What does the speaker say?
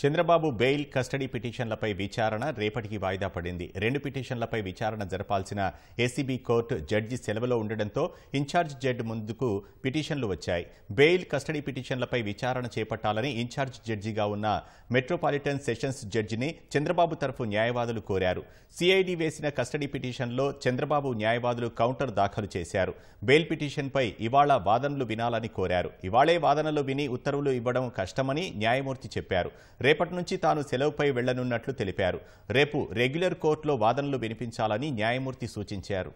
Chandrababu bail custody పిటిషన్లపై విచారణ రేపటికి వాయిదా పడింది రెండు పిటిషన్లపై విచారణ జరపాల్సిన ఏసీబీ కోర్టు జడ్జి సెలవులో ఉండడంతో ఇన్ఛార్జ్ జడ్జి ముందుకు పిటిషన్లు వచ్చాయి బెయిల్ కస్టడీ పిటిషన్లపై విచారణ చేపట్టాలని ఇన్ఛార్జ్ జడ్జిగా ఉన్న మెట్రోపాలిటన్ సెషన్స్ జడ్జిని చంద్రబాబు తరఫు న్యాయవాదులు కోరారు సిఐడి వేసిన కస్టడీ పిటిషన్లో చంద్రబాబు న్యాయవాదులు కౌంటర్ దాఖలు చేశారు బెయిల్ పిటిషన్పై ఇవాళ వాదనలు వినాలని కోరారు ఇవాళే వాదనలు విని ఉత్తర్వులు ఇవ్వడం కష్టమని న్యాయమూర్తి చెప్పారు రేపటి నుంచి తాను సెలవుపై వెళ్లనున్నట్లు తెలిపారు రేపు రెగ్యులర్ కోర్టులో వాదనలు వినిపించాలని న్యాయమూర్తి సూచించారు